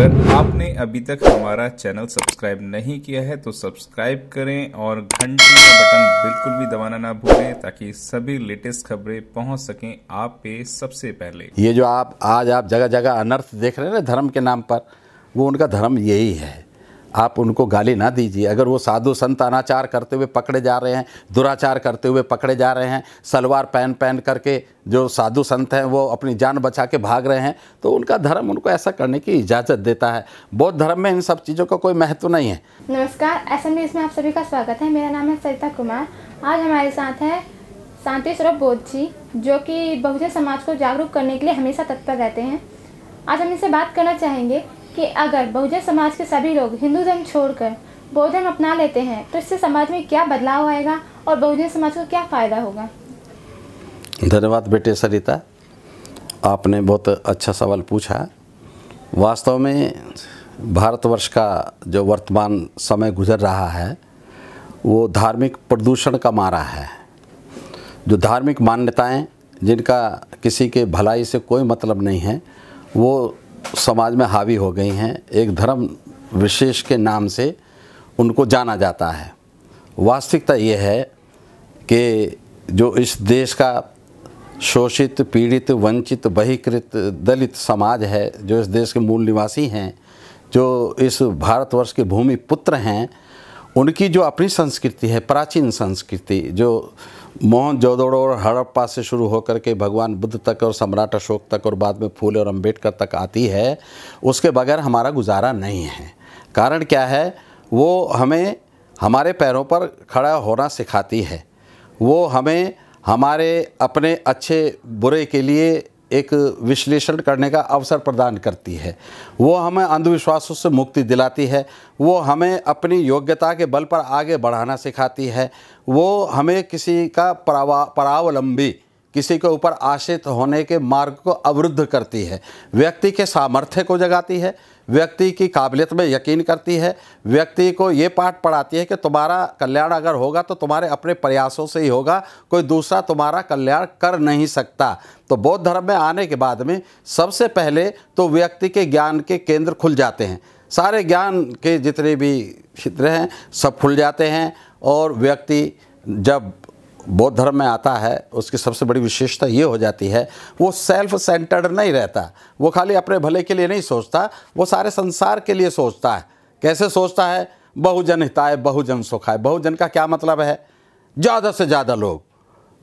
अगर आपने अभी तक हमारा चैनल सब्सक्राइब नहीं किया है तो सब्सक्राइब करें और घंटी का बटन बिल्कुल भी दबाना ना भूलें ताकि सभी लेटेस्ट खबरें पहुंच सकें आप पे सबसे पहले ये जो आप आज आप जगह जगह अनर्थ देख रहे हैं ना धर्म के नाम पर वो उनका धर्म यही है आप उनको गाली ना दीजिए अगर वो साधु संत अनाचार करते हुए पकड़े जा रहे हैं दुराचार करते हुए पकड़े जा रहे हैं सलवार पहन पहन करके जो साधु संत हैं वो अपनी जान बचा के भाग रहे हैं तो उनका धर्म उनको ऐसा करने की इजाज़त देता है बौद्ध धर्म में इन सब चीज़ों का को कोई महत्व नहीं है नमस्कार एस एम में आप सभी का स्वागत है मेरा नाम है सरिता कुमार आज हमारे साथ है शांति स्वरूप बोध जी जो कि बहुजन समाज को जागरूक करने के लिए हमेशा तत्पर रहते हैं आज हम इनसे बात करना चाहेंगे कि अगर बहुजन समाज के सभी लोग हिंदू धर्म छोड़कर बौद्ध धर्म अपना लेते हैं तो इससे समाज में क्या बदलाव आएगा और बहुजन समाज को क्या फ़ायदा होगा धन्यवाद बेटे सरिता आपने बहुत अच्छा सवाल पूछा वास्तव में भारतवर्ष का जो वर्तमान समय गुजर रहा है वो धार्मिक प्रदूषण का मारा है जो धार्मिक मान्यताएं जिनका किसी के भलाई से कोई मतलब नहीं है वो समाज में हावी हो गई हैं एक धर्म विशेष के नाम से उनको जाना जाता है वास्तविकता ये है कि जो इस देश का शोषित पीड़ित वंचित बहिकृत दलित समाज है जो इस देश के मूल निवासी हैं जो इस भारतवर्ष के भूमि पुत्र हैं उनकी जो अपनी संस्कृति है प्राचीन संस्कृति जो मोहन जोदड़ो और हड़प्पा से शुरू होकर के भगवान बुद्ध तक और सम्राट अशोक तक और बाद में फूले और अम्बेडकर तक आती है उसके बगैर हमारा गुजारा नहीं है कारण क्या है वो हमें हमारे पैरों पर खड़ा होना सिखाती है वो हमें हमारे अपने अच्छे बुरे के लिए एक विश्लेषण करने का अवसर प्रदान करती है वो हमें अंधविश्वासों से मुक्ति दिलाती है वो हमें अपनी योग्यता के बल पर आगे बढ़ाना सिखाती है वो हमें किसी का परावा परावलंबी किसी के ऊपर आश्रित होने के मार्ग को अवरुद्ध करती है व्यक्ति के सामर्थ्य को जगाती है व्यक्ति की काबिलियत में यकीन करती है व्यक्ति को ये पाठ पढ़ाती है कि तुम्हारा कल्याण अगर होगा तो तुम्हारे अपने प्रयासों से ही होगा कोई दूसरा तुम्हारा कल्याण कर नहीं सकता तो बौद्ध धर्म में आने के बाद में सबसे पहले तो व्यक्ति के ज्ञान के केंद्र खुल जाते हैं सारे ज्ञान के जितने भी क्षेत्र हैं सब खुल जाते हैं और व्यक्ति जब बौद्ध धर्म में आता है उसकी सबसे बड़ी विशेषता ये हो जाती है वो सेल्फ सेंटर्ड नहीं रहता वो खाली अपने भले के लिए नहीं सोचता वो सारे संसार के लिए सोचता है कैसे सोचता है बहुजन हिताय बहुजन सुखाय बहुजन का क्या मतलब है ज़्यादा से ज़्यादा लोग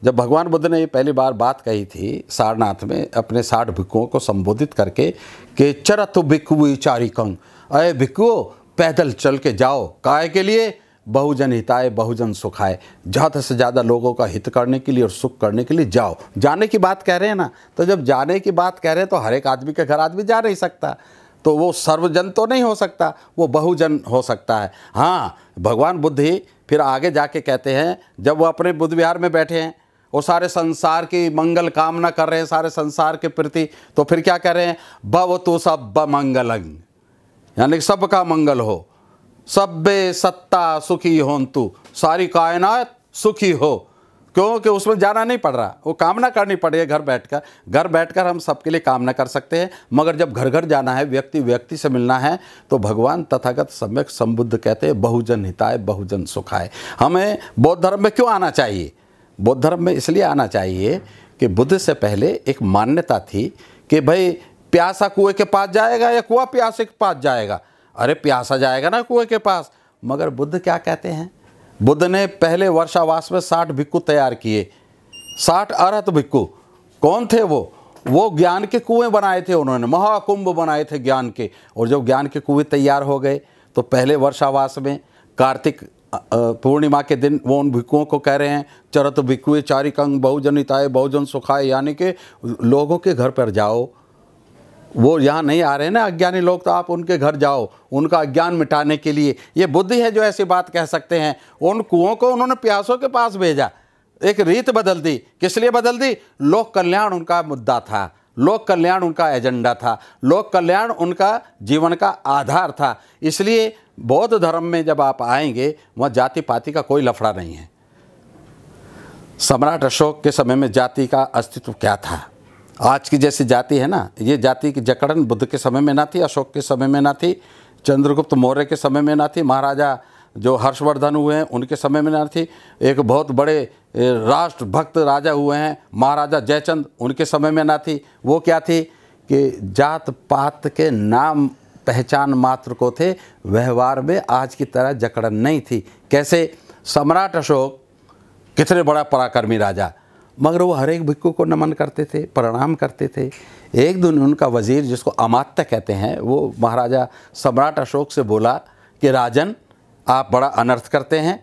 जब भगवान बुद्ध ने ये पहली बार बात कही थी सारनाथ में अपने साठ भिक्कुओं को संबोधित करके कि चरत भिक्खु विचारिकं अय भिक्खुओ पैदल चल के जाओ काय के लिए बहुजन हिताय बहुजन सुखाए ज़्यादा से ज़्यादा लोगों का हित करने के लिए और सुख करने के लिए जाओ जाने की बात कह रहे हैं ना तो जब जाने की बात कह रहे हैं तो हर एक आदमी के घर आदमी जा नहीं सकता तो वो सर्वजन तो नहीं हो सकता वो बहुजन हो सकता है हाँ भगवान बुद्ध ही फिर आगे जाके कहते हैं जब वो अपने बुद्ध विहार में बैठे हैं वो सारे संसार की मंगल कामना कर रहे हैं सारे संसार के प्रति तो फिर क्या कह रहे हैं भव तो सब मंगलंग यानी सबका मंगल हो सभ्य सत्ता सुखी होंतु सारी कायनात सुखी हो क्योंकि उसमें जाना नहीं पड़ रहा वो कामना करनी पड़ है घर बैठकर घर बैठकर हम सबके लिए कामना कर सकते हैं मगर जब घर घर जाना है व्यक्ति व्यक्ति से मिलना है तो भगवान तथागत सम्यक संबुद्ध कहते हैं बहुजन हिताय बहुजन सुखाय हमें बौद्ध धर्म में क्यों आना चाहिए बौद्ध धर्म में इसलिए आना चाहिए कि बुद्ध से पहले एक मान्यता थी कि भाई प्यासा कुएं के पास जाएगा या कुआ प्यासे के पास जाएगा अरे प्यासा जाएगा ना कुएं के पास मगर बुद्ध क्या कहते हैं बुद्ध ने पहले वर्षावास में साठ भिक्कू तैयार किए साठ अरहत भिक्कू कौन थे वो वो ज्ञान के कुएं बनाए थे उन्होंने महाकुंभ बनाए थे ज्ञान के और जब ज्ञान के कुएं तैयार हो गए तो पहले वर्षावास में कार्तिक पूर्णिमा के दिन वो उन भिक्कुओं को कह रहे हैं चरत भिक्कुए चारिकंग बहुजनिताए बहुजन सुखाए यानी कि लोगों के घर पर जाओ वो यहाँ नहीं आ रहे हैं ना अज्ञानी लोग तो आप उनके घर जाओ उनका अज्ञान मिटाने के लिए ये बुद्धि है जो ऐसी बात कह सकते हैं उन कुओं को उन्होंने प्यासों के पास भेजा एक रीत बदल दी किस लिए बदल दी लोक कल्याण उनका मुद्दा था लोक कल्याण उनका एजेंडा था लोक कल्याण उनका जीवन का आधार था इसलिए बौद्ध धर्म में जब आप आएंगे वह जाति पाति का कोई लफड़ा नहीं है सम्राट अशोक के समय में जाति का अस्तित्व क्या था आज की जैसी जाति है ना ये जाति की जकड़न बुद्ध के समय में ना थी अशोक के समय में ना थी चंद्रगुप्त मौर्य के समय में ना थी महाराजा जो हर्षवर्धन हुए हैं उनके समय में ना थी एक बहुत बड़े राष्ट्रभक्त राजा हुए हैं महाराजा जयचंद उनके समय में ना थी वो क्या थी कि जात पात के नाम पहचान मात्र को थे व्यवहार में आज की तरह जकड़न नहीं थी कैसे सम्राट अशोक कितने बड़ा पराक्रमी राजा मगर वो हर एक भिक्खू को नमन करते थे प्रणाम करते थे एक दिन उनका वज़ीर जिसको अमात्य कहते हैं वो महाराजा सम्राट अशोक से बोला कि राजन आप बड़ा अनर्थ करते हैं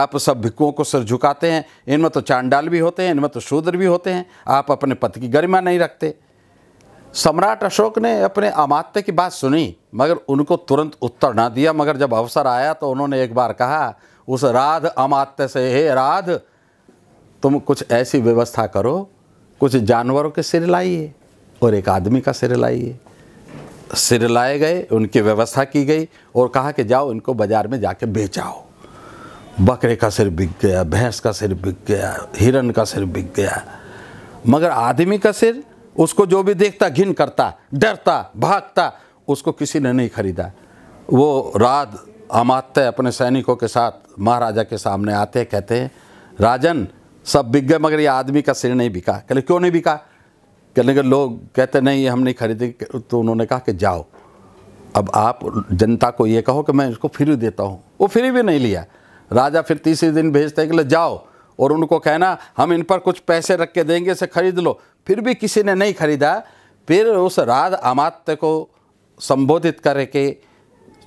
आप सब भिक्कुओं को सिर झुकाते हैं इनमें तो चांडाल भी होते हैं इनमें तो शूद्र भी होते हैं आप अपने पति की गरिमा नहीं रखते सम्राट अशोक ने अपने अमात्य की बात सुनी मगर उनको तुरंत उत्तर ना दिया मगर जब अवसर आया तो उन्होंने एक बार कहा उस राध अमात्य से हे राध तुम कुछ ऐसी व्यवस्था करो कुछ जानवरों के सिर लाइए और एक आदमी का सिर लाइए सिर लाए गए उनकी व्यवस्था की गई और कहा कि जाओ इनको बाज़ार में जाके बेचाओ बकरे का सिर बिक गया भैंस का सिर बिक गया हिरन का सिर बिक गया मगर आदमी का सिर उसको जो भी देखता घिन करता डरता भागता उसको किसी ने नहीं खरीदा वो रात अमात्य अपने सैनिकों के साथ महाराजा के सामने आते कहते हैं राजन सब बिक गए मगर ये आदमी का सिर नहीं बिका कहले क्यों नहीं बिका कहने के लोग कहते नहीं ये हम नहीं खरीदे तो उन्होंने कहा कि जाओ अब आप जनता को ये कहो कि मैं इसको फ्री देता हूँ वो फ्री भी नहीं लिया राजा फिर तीसरे दिन भेजते हैं कि जाओ और उनको कहना हम इन पर कुछ पैसे रख के देंगे इसे खरीद लो फिर भी किसी ने नहीं खरीदा फिर उस राज अमात्य को संबोधित करके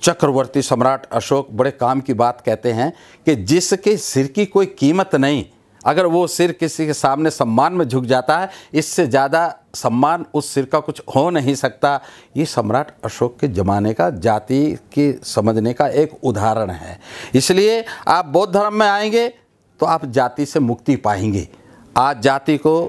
चक्रवर्ती सम्राट अशोक बड़े काम की बात कहते हैं कि जिसके सिर की कोई कीमत नहीं अगर वो सिर किसी के सामने सम्मान में झुक जाता है इससे ज़्यादा सम्मान उस सिर का कुछ हो नहीं सकता ये सम्राट अशोक के ज़माने का जाति की समझने का एक उदाहरण है इसलिए आप बौद्ध धर्म में आएंगे तो आप जाति से मुक्ति पाएंगे आज जाति को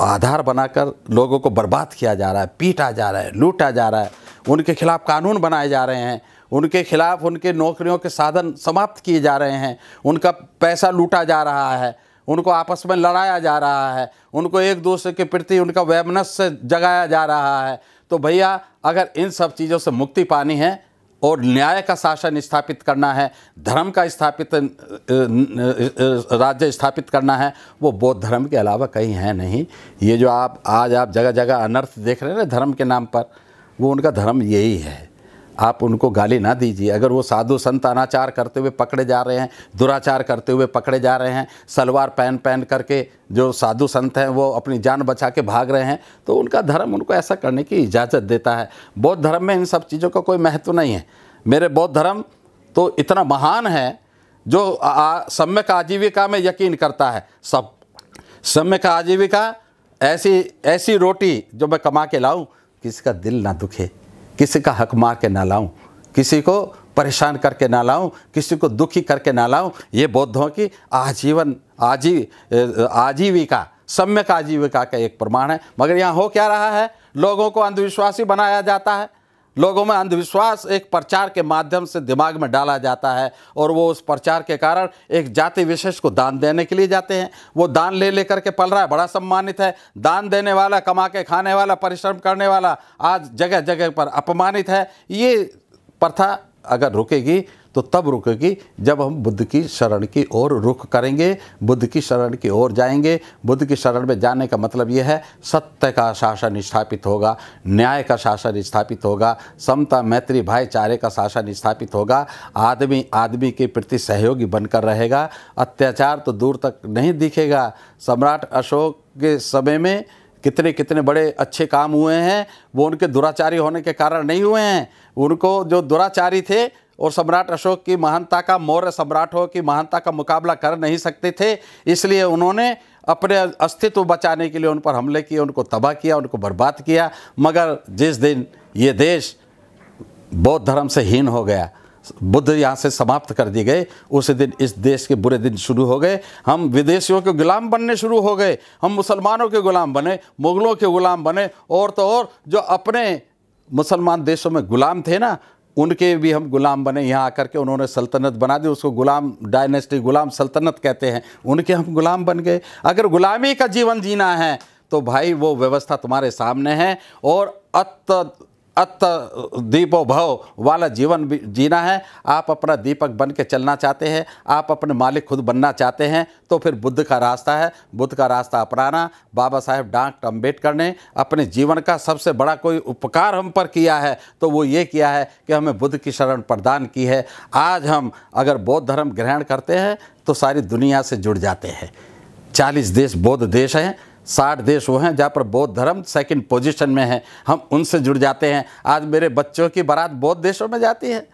आधार बनाकर लोगों को बर्बाद किया जा रहा है पीटा जा रहा है लूटा जा रहा है उनके खिलाफ़ कानून बनाए जा रहे हैं उनके खिलाफ उनके नौकरियों के साधन समाप्त किए जा रहे हैं उनका पैसा लूटा जा रहा है उनको आपस में लड़ाया जा रहा है उनको एक दूसरे के प्रति उनका वैमनस से जगाया जा रहा है तो भैया अगर इन सब चीज़ों से मुक्ति पानी है और न्याय का शासन स्थापित करना है धर्म का स्थापित राज्य स्थापित करना है वो बौद्ध धर्म के अलावा कहीं है नहीं ये जो आप आज आप जगह जगह अनर्थ देख रहे हैं ना धर्म के नाम पर वो उनका धर्म यही है आप उनको गाली ना दीजिए अगर वो साधु संत अनाचार करते हुए पकड़े जा रहे हैं दुराचार करते हुए पकड़े जा रहे हैं सलवार पहन पहन करके जो साधु संत हैं वो अपनी जान बचा के भाग रहे हैं तो उनका धर्म उनको ऐसा करने की इजाज़त देता है बौद्ध धर्म में इन सब चीज़ों का कोई महत्व नहीं है मेरे बौद्ध धर्म तो इतना महान है जो सम्यक आजीविका में यकीन करता है सब सम्यक आजीविका ऐसी ऐसी रोटी जो मैं कमा के लाऊं किसी का दिल ना दुखे किसी का हक मार के ना लाऊं किसी को परेशान करके ना लाऊं किसी को दुखी करके ना लाऊं ये बौद्धों की आजीवन आजी आजीविका सम्यक आजीविका का एक प्रमाण है मगर यहाँ हो क्या रहा है लोगों को अंधविश्वासी बनाया जाता है लोगों में अंधविश्वास एक प्रचार के माध्यम से दिमाग में डाला जाता है और वो उस प्रचार के कारण एक जाति विशेष को दान देने के लिए जाते हैं वो दान ले लेकर के पल रहा है बड़ा सम्मानित है दान देने वाला कमा के खाने वाला परिश्रम करने वाला आज जगह जगह पर अपमानित है ये प्रथा अगर रुकेगी तो तब रुकेगी जब हम बुद्ध की शरण की ओर रुख करेंगे बुद्ध की शरण की ओर जाएंगे बुद्ध की शरण में जाने का मतलब यह है सत्य का शासन स्थापित होगा न्याय का शासन स्थापित होगा समता मैत्री भाईचारे का शासन स्थापित होगा आदमी आदमी के प्रति सहयोगी बनकर रहेगा अत्याचार तो दूर तक नहीं दिखेगा सम्राट अशोक के समय में कितने कितने बड़े अच्छे काम हुए हैं वो उनके दुराचारी होने के कारण नहीं हुए हैं उनको जो दुराचारी थे और सम्राट अशोक की महानता का मौर्य सम्राटों की महानता का मुकाबला कर नहीं सकते थे इसलिए उन्होंने अपने अस्तित्व बचाने के लिए उन पर हमले किए उनको तबाह किया उनको बर्बाद किया मगर जिस दिन ये देश बौद्ध धर्म से हीन हो गया बुद्ध यहाँ से समाप्त कर दिए गए उस दिन इस देश के बुरे दिन शुरू हो गए हम विदेशियों के गुलाम बनने शुरू हो गए हम मुसलमानों के गुलाम बने मुग़लों के गुलाम बने और तो और जो अपने मुसलमान देशों में गुलाम थे ना उनके भी हम गुलाम बने यहाँ आकर के उन्होंने सल्तनत बना दी उसको गुलाम डायनेस्टी गुलाम सल्तनत कहते हैं उनके हम गुलाम बन गए अगर गुलामी का जीवन जीना है तो भाई वो व्यवस्था तुम्हारे सामने है और अत अत दीपो भव वाला जीवन जीना है आप अपना दीपक बन के चलना चाहते हैं आप अपने मालिक खुद बनना चाहते हैं तो फिर बुद्ध का रास्ता है बुद्ध का रास्ता अपनाना बाबा साहेब डॉक्टर अम्बेडकर ने अपने जीवन का सबसे बड़ा कोई उपकार हम पर किया है तो वो ये किया है कि हमें बुद्ध की शरण प्रदान की है आज हम अगर बौद्ध धर्म ग्रहण करते हैं तो सारी दुनिया से जुड़ जाते हैं चालीस देश बौद्ध देश हैं साठ देश वो हैं जहाँ पर बौद्ध धर्म सेकंड पोजीशन में है हम उनसे जुड़ जाते हैं आज मेरे बच्चों की बारात बौद्ध देशों में जाती है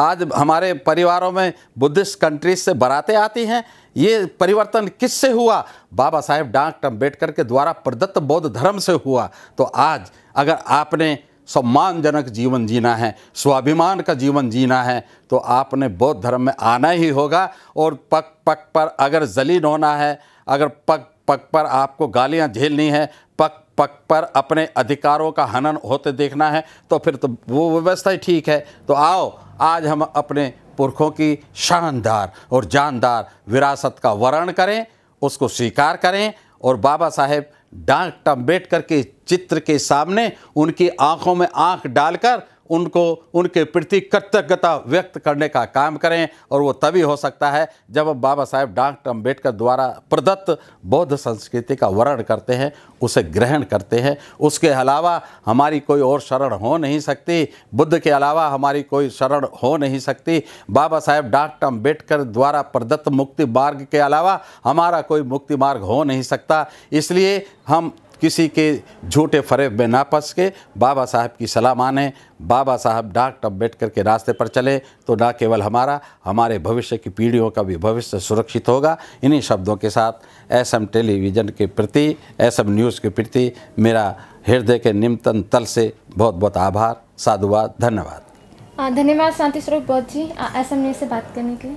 आज हमारे परिवारों में बुद्धिस्ट कंट्रीज से बरातें आती हैं ये परिवर्तन किससे हुआ बाबा साहेब डॉक्टर अम्बेडकर के द्वारा प्रदत्त बौद्ध धर्म से हुआ तो आज अगर आपने सम्मानजनक जीवन जीना है स्वाभिमान का जीवन जीना है तो आपने बौद्ध धर्म में आना ही होगा और पग पग पर अगर जलीन होना है अगर पग पग पर आपको गालियां झेलनी है पग पक पर अपने अधिकारों का हनन होते देखना है तो फिर तो वो व्यवस्था ही ठीक है तो आओ आज हम अपने पुरखों की शानदार और जानदार विरासत का वर्ण करें उसको स्वीकार करें और बाबा साहेब डांट अम्बेडकर के चित्र के सामने उनकी आंखों में आंख डालकर उनको उनके प्रति कृतज्ञता व्यक्त करने का काम करें और वो तभी हो सकता है जब हम बाबा साहेब डॉक्टर अम्बेडकर द्वारा प्रदत्त बौद्ध संस्कृति का वर्ण करते हैं उसे ग्रहण करते हैं उसके अलावा हमारी कोई और शरण हो नहीं सकती बुद्ध के अलावा हमारी कोई शरण हो नहीं सकती बाबा साहेब डॉक्टर अम्बेडकर द्वारा प्रदत्त मुक्ति मार्ग के अलावा हमारा कोई मुक्ति मार्ग हो नहीं सकता इसलिए हम किसी के झूठे फरेब में ना फंस के बाबा साहब की सलाह माने बाबा साहब डॉक्टर अम्बेडकर के रास्ते पर चले तो ना केवल हमारा हमारे भविष्य की पीढ़ियों का भी भविष्य सुरक्षित होगा इन्हीं शब्दों के साथ एस एम टेलीविज़न के प्रति एस एम न्यूज़ के प्रति मेरा हृदय के निम्तन तल से बहुत बहुत आभार साधुवाद धन्यवाद धन्यवाद शांति स्वरूप बहुत जी एस एम न्यूज़ से बात करने के लिए